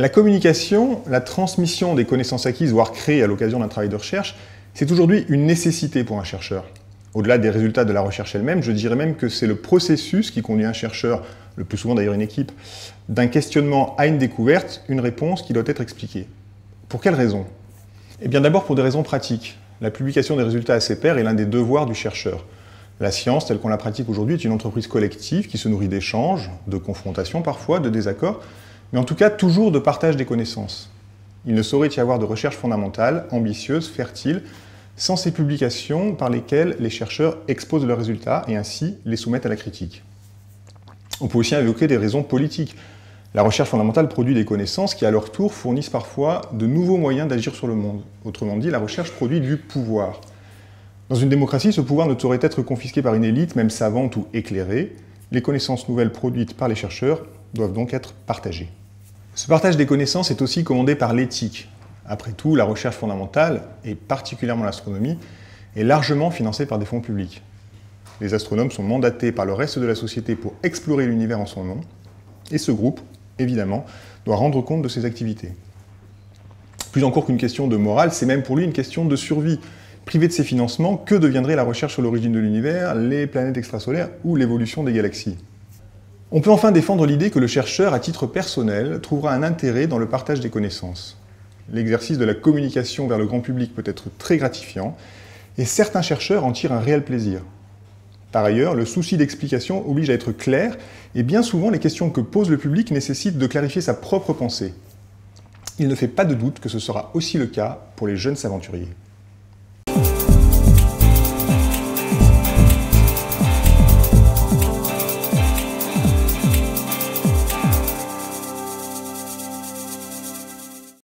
La communication, la transmission des connaissances acquises, voire créées à l'occasion d'un travail de recherche, c'est aujourd'hui une nécessité pour un chercheur. Au-delà des résultats de la recherche elle-même, je dirais même que c'est le processus qui conduit un chercheur, le plus souvent d'ailleurs une équipe, d'un questionnement à une découverte, une réponse qui doit être expliquée. Pour quelles raisons Eh bien d'abord pour des raisons pratiques. La publication des résultats à ses pairs est l'un des devoirs du chercheur. La science, telle qu'on la pratique aujourd'hui, est une entreprise collective qui se nourrit d'échanges, de confrontations parfois, de désaccords, mais en tout cas toujours de partage des connaissances. Il ne saurait y avoir de recherche fondamentale, ambitieuse, fertile, sans ces publications par lesquelles les chercheurs exposent leurs résultats et ainsi les soumettent à la critique. On peut aussi évoquer des raisons politiques. La recherche fondamentale produit des connaissances qui, à leur tour, fournissent parfois de nouveaux moyens d'agir sur le monde. Autrement dit, la recherche produit du pouvoir. Dans une démocratie, ce pouvoir ne saurait être confisqué par une élite, même savante ou éclairée. Les connaissances nouvelles produites par les chercheurs doivent donc être partagés. Ce partage des connaissances est aussi commandé par l'éthique. Après tout, la recherche fondamentale, et particulièrement l'astronomie, est largement financée par des fonds publics. Les astronomes sont mandatés par le reste de la société pour explorer l'univers en son nom, et ce groupe, évidemment, doit rendre compte de ses activités. Plus encore qu'une question de morale, c'est même pour lui une question de survie. Privé de ses financements, que deviendrait la recherche sur l'origine de l'univers, les planètes extrasolaires ou l'évolution des galaxies on peut enfin défendre l'idée que le chercheur, à titre personnel, trouvera un intérêt dans le partage des connaissances. L'exercice de la communication vers le grand public peut être très gratifiant, et certains chercheurs en tirent un réel plaisir. Par ailleurs, le souci d'explication oblige à être clair, et bien souvent les questions que pose le public nécessitent de clarifier sa propre pensée. Il ne fait pas de doute que ce sera aussi le cas pour les jeunes aventuriers.